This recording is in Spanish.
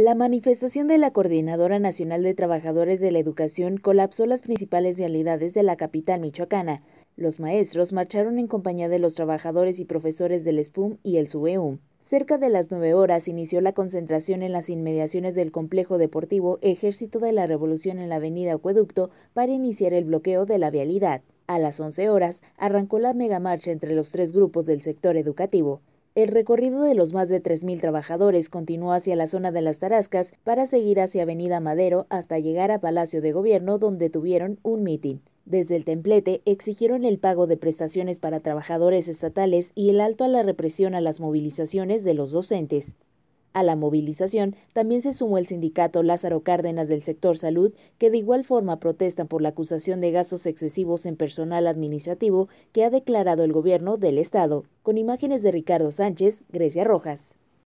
La manifestación de la Coordinadora Nacional de Trabajadores de la Educación colapsó las principales vialidades de la capital michoacana. Los maestros marcharon en compañía de los trabajadores y profesores del SPUM y el SUEUM. Cerca de las 9 horas inició la concentración en las inmediaciones del complejo deportivo Ejército de la Revolución en la avenida Acueducto para iniciar el bloqueo de la vialidad. A las 11 horas arrancó la megamarcha entre los tres grupos del sector educativo. El recorrido de los más de 3.000 trabajadores continuó hacia la zona de las Tarascas para seguir hacia Avenida Madero hasta llegar a Palacio de Gobierno donde tuvieron un mitin. Desde el templete exigieron el pago de prestaciones para trabajadores estatales y el alto a la represión a las movilizaciones de los docentes. A la movilización también se sumó el sindicato Lázaro Cárdenas del sector salud, que de igual forma protesta por la acusación de gastos excesivos en personal administrativo que ha declarado el gobierno del Estado con imágenes de Ricardo Sánchez, Grecia Rojas.